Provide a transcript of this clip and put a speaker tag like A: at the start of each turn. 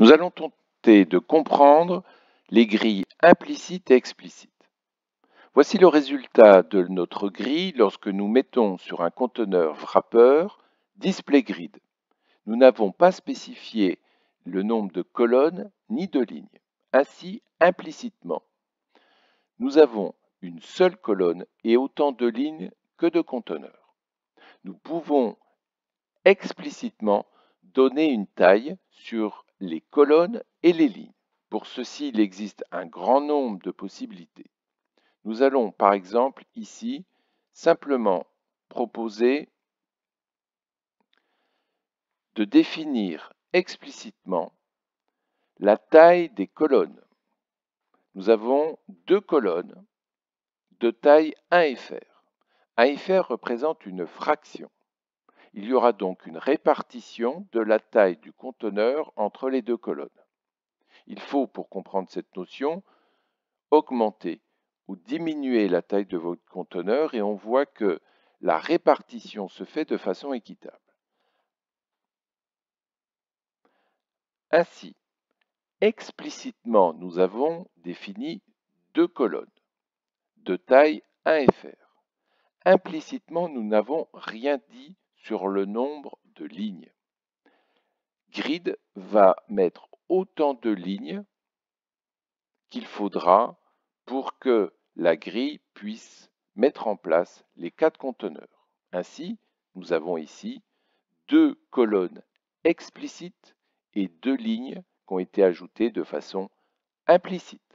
A: Nous allons tenter de comprendre les grilles implicites et explicites. Voici le résultat de notre grille lorsque nous mettons sur un conteneur wrapper display grid. Nous n'avons pas spécifié le nombre de colonnes ni de lignes. Ainsi, implicitement, nous avons une seule colonne et autant de lignes que de conteneurs. Nous pouvons explicitement donner une taille sur les colonnes et les lignes. Pour ceci, il existe un grand nombre de possibilités. Nous allons par exemple ici simplement proposer de définir explicitement la taille des colonnes. Nous avons deux colonnes de taille 1 FR. 1 FR représente une fraction. Il y aura donc une répartition de la taille du conteneur entre les deux colonnes. Il faut, pour comprendre cette notion, augmenter ou diminuer la taille de votre conteneur et on voit que la répartition se fait de façon équitable. Ainsi, explicitement, nous avons défini deux colonnes de taille 1 FR. Implicitement, nous n'avons rien dit sur le nombre de lignes. Grid va mettre autant de lignes qu'il faudra pour que la grille puisse mettre en place les quatre conteneurs. Ainsi, nous avons ici deux colonnes explicites et deux lignes qui ont été ajoutées de façon implicite.